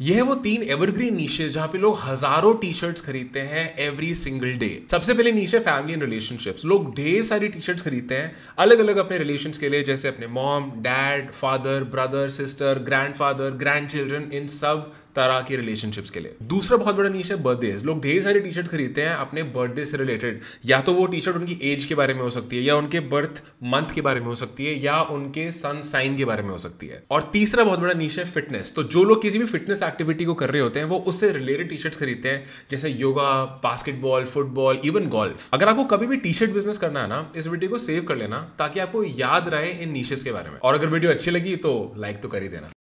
यह वो तीन एवरग्रीन नीचे जहां पे लोग हजारों टी शर्ट्स खरीदते हैं एवरी सिंगल डे सबसे पहले नीचे फैमिली एंड रिलेशनशिप्स लोग ढेर सारी टी शर्ट्स खरीदते हैं अलग अलग अपने रिलेशन के लिए जैसे अपने mom dad father brother sister grandfather grandchildren इन सब तरह की रिलेशनशिप्स के लिए दूसरा बहुत बड़ा नीचे बर्थडे लोग ढेर सारी टी शर्ट खरीदते हैं अपने बर्थडे से रिलेटेड या तो वो टी शर्ट उनकी एज के बारे में हो सकती है या उनके बर्थ मंथ के बारे में हो सकती है या उनके सन साइन के बारे में हो सकती है और तीसरा बहुत बड़ा नीचे फिटनेस तो जो लोग किसी भी फिटनेस एक्टिविटी को कर रहे होते हैं वो उससे रिलेटेड टी शर्ट्स खरीदते हैं जैसे yoga basketball football even golf अगर आपको कभी भी टी शर्ट बिजनेस करना है ना इस वीडियो को सेव कर लेना ताकि आपको याद रहे इन नीशेस के बारे में और अगर वीडियो अच्छी लगी तो लाइक तो कर ही देना